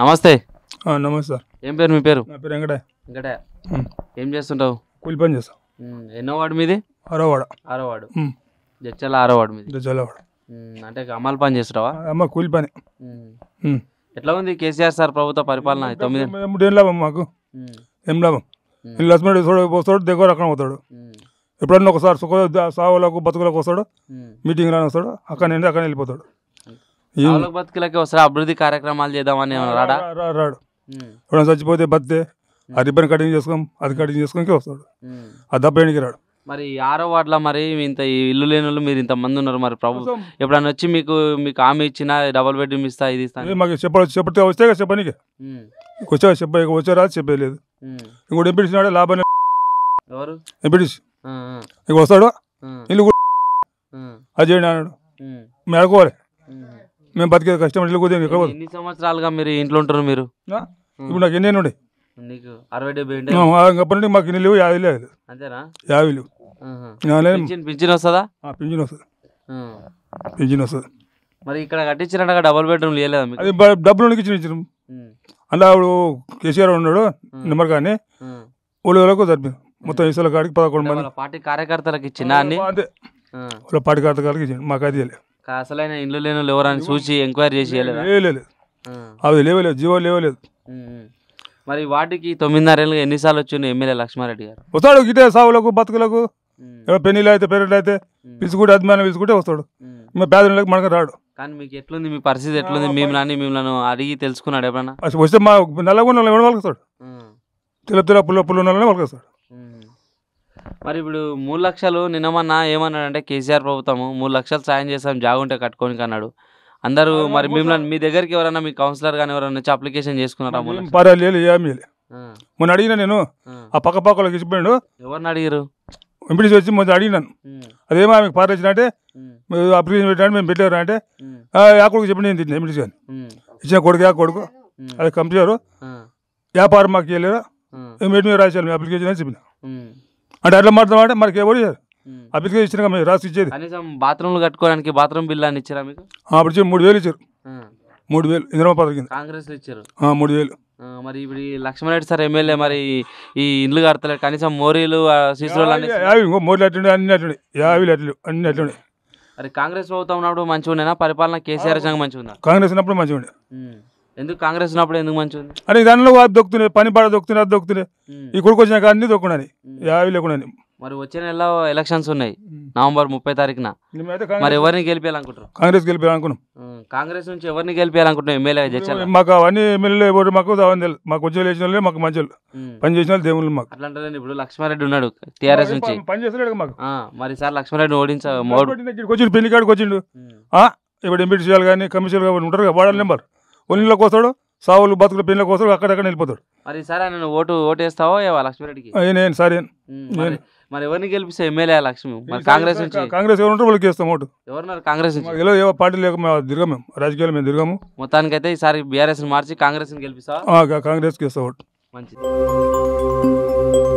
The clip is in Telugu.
నమస్తే నమస్తే సార్ ఏం పేరు మీ పేరు నా పేరు వెంకటయ్య వెంకటయ్య ఏం చేస్తుంటావు కూలి పని చేస్తాం ఎన్నో వాడు మీది ఆరోవాడ ఆరోవాడు జచ్చాల ఆరోవాడు మీది జచ్చాలవాడ అంటే అమలు పని చేస్తావా అమ్మ కూలి పని ఎట్లా ఉంది కేసీఆర్ సార్ ప్రభుత్వ పరిపాలన తొమ్మిది ఏం లాభం మాకు ఏం లాభం ఇల్లు హస్బెండ్ వస్తాడు దగ్గర అక్కడ పోతాడు ఎప్పుడన్నా ఒకసారి సుఖ సావులకు బతుకులకు వస్తాడు మీటింగ్ రాని వస్తాడు అక్కడ నుండి అక్కడ వెళ్ళిపోతాడు బతుకులకి వస్తా అభివృద్ధి కార్యక్రమాలు చేద్దామని రాడా రాడు ఇప్పుడు చచ్చిపోతే బతే ఆ కటింగ్ చేసుకోం అది కటింగ్ చేసుకోనికి వస్తాడు ఆ దెబ్బకి రాడు మరి ఆరో వాటిలో మరి ఇంత ఇల్లు లేని వాళ్ళు మీరు ఇంతమంది ఉన్నారు మరి ప్రభు ఎప్పుడన్నా వచ్చి మీకు మీకు హామీ ఇచ్చిన డబల్ బెడ్రూమ్ ఇస్తా ఇది ఇస్తాను మాకు చెప్ప చెప్పే వస్తే కదా చెప్పనీకి వచ్చా చెప్ప వచ్చారా చెప్పలేదు ఇంకోటి ఎంపీటీసీ నాడే లాభం ఎవరు ఎంపీటీసీ ఇంక వస్తాడు ఇల్లు అది చేయండి అన్నాడు మేము అడుకోవాలి మేము బతికే కష్టం ఇల్లు కూర్చొని ఎన్ని సంవత్సరాలుగా మీరు ఇంట్లో ఉంటారు మీరు ఇప్పుడు నాకు ఎన్ని ఉండే నీకు అరవై డెబ్బై అప్పటి మాకు ఇన్ని లేవు యాభై లేదు అంతేనా యాభై లేవు పింఛన్ వస్తుందా పింఛన్ వస్తుంది పింఛన్ వస్తుంది మరి ఇక్కడ కట్టించినట్టుగా డబుల్ బెడ్రూమ్ లేలేదా అది డబ్బులు ఇచ్చిన ఇచ్చినాం అలా కేసీఆర్ ఉన్నాడు నెంబర్ కానీ ఉమ్. వరకు మొత్తం ఇసుల కాడికి పదకొండు మంది పార్టీ కార్యకర్తలకు ఇచ్చిందా అంతే ఆ. వాళ్ళ మాకు అది తెలియదు అసలైన ఇల్లు లేని అని చూసి ఎంక్వైరీ చేసి అది అవి లేవలేదు జీవో లేవలేదు మరి వాటికి తొమ్మిదిన్నరేళ్ళుగా ఎన్నిసార్లు వచ్చి ఎమ్మెల్యే లక్ష్మారెడ్డి గారు వస్తాడు ఇటే సావులకు బతుకులకు పెళ్లిలో అయితే పెరట్లో అయితే పిసుకుంటే అభిమానం పిసుకుంటే వస్తాడు పేదలకు మనకు రాడు కానీ మీకు ఎట్లుంది మీ పరిస్థితి ఎట్లుంది మేము నాని మిమ్మల్ని అడిగి తెలుసుకున్నాడు ఎప్పుడన్నా వస్తే మా నల్లగొండ వాళ్ళకి వస్తాడు తెల్ల తెల్ల పుల్ల పుల్ల వాళ్ళకి వస్తాడు మరి ఇప్పుడు మూడు లక్షలు నిన్నమన్నా ఏమన్నాడంటే కేసీఆర్ ప్రభుత్వము మూడు లక్షలు సాయం చేస్తాం జాగుంటే కట్టుకొని అన్నాడు అందరూ మరి మిమ్మల్ని మీ దగ్గరికి ఎవరైనా మీ కౌన్సిలర్ కానీ ఎవరైనా వచ్చి అప్లికేషన్ చేసుకున్నారా పర్వాలేదు ఏమీ మొన్న అడిగిన నేను ఆ పక్క పక్కలోకి ఇచ్చిపోయాడు ఎవరిని అడిగారు ఎంపీటీసీ వచ్చి మొదటి అడిగినాను అదేమో ఆమెకు పారేసిన అంటే అప్లికేషన్ పెట్టాడు మేము పెట్టారు అంటే యా కొడుకు చెప్పి నేను తిన్నాను ఎంపీటీసీ అని ఇచ్చిన కొడుకు యా కొడుకు అది కంపెనీ వ్యాపారం మాకు చేయలేరు మేము రాశాను మీ అప్లికేషన్ అని చెప్పిన అంటే అట్లా అంటే మనకి ఎవరు అభిజ్ఞ ఇచ్చిన రాసి ఇచ్చేది బాత్రూమ్ కట్టుకోవడానికి బాత్రూమ్ బిల్ అని ఇచ్చారా మీకు అప్పుడు ఇచ్చి మూడు వేలు ఇచ్చారు మూడు వేలు ఇందిరా పథకం కాంగ్రెస్ ఇచ్చారు మూడు వేలు మరి ఇప్పుడు లక్ష్మణరెడ్డి సార్ ఎమ్మెల్యే మరి ఈ ఇండ్లు కడతలేదు కనీసం మోరీలు సీసులు అవి మోరీలు అట్లుండే అన్ని అట్లుండే యాభై అట్లు అన్ని అట్లుండే మరి కాంగ్రెస్ ప్రభుత్వం ఉన్నప్పుడు మంచిగా ఉండేనా పరిపాలన కేసీఆర్ సంఘం మంచిగా ఉందా కాంగ్రెస్ ఉన్నప్పుడు మంచిగా ఉండే ఎందుకు కాంగ్రెస్ ఉన్నప్పుడు ఎందుకు మంచి అరే దానిలో వారు దొక్కుతున్నాయి పని పాడ దొక్కుతున్నారు అది దొక్కుతున్నాయి ఈ కొడుకు వచ్చిన కానీ దొక్కున్నాయి యావి లేకుండా మరి వచ్చే నెల ఎలక్షన్స్ ఉన్నాయి నవంబర్ ముప్పై తారీఖున మరి ఎవరిని గెలిపేయాలనుకుంటున్నారు కాంగ్రెస్ గెలిపేయాలనుకున్నాం కాంగ్రెస్ నుంచి ఎవరిని గెలిపేయాలనుకుంటున్నాం ఎమ్మెల్యే మాకు అవన్నీ ఎమ్మెల్యే ఎవరు మాకు అవన్నీ మాకు వచ్చే లేచిన మాకు మంచి పని చేసిన దేవుళ్ళు మాకు అట్లా ఇప్పుడు లక్ష్మారెడ్డి ఉన్నాడు టీఆర్ఎస్ నుంచి పని చేస్తున్నాడు మాకు మరి సార్ లక్ష్మారెడ్డి ఓడించాడు పెళ్లి కాడికి వచ్చిండు ఇప్పుడు చేయాలి కానీ కమిషనర్ ఉంటారు వాడాలి నెంబర్ ఒళ్ళ కోస్తాడు సావులు బతుకులు పెళ్ళ కోస్తాడు అక్కడక్కడ వెళ్ళిపోతాడు మరి సరే నేను ఓటు ఓటు వేస్తావో లక్ష్మీరెడ్డికి నేను సరే మరి ఎవరిని గెలిపిస్తే ఎమ్మెల్యే లక్ష్మి మరి కాంగ్రెస్ నుంచి కాంగ్రెస్ ఎవరు వాళ్ళకి వేస్తాం ఓటు ఎవరున్నారు కాంగ్రెస్ ఏవో పార్టీ లేక మేము తిరగం మేము రాజకీయాలు మేము తిరగము మొత్తానికైతే ఈసారి బీఆర్ఎస్ మార్చి కాంగ్రెస్ గెలిపిస్తా కాంగ్రెస్కి వేస్తాం ఓటు మంచిది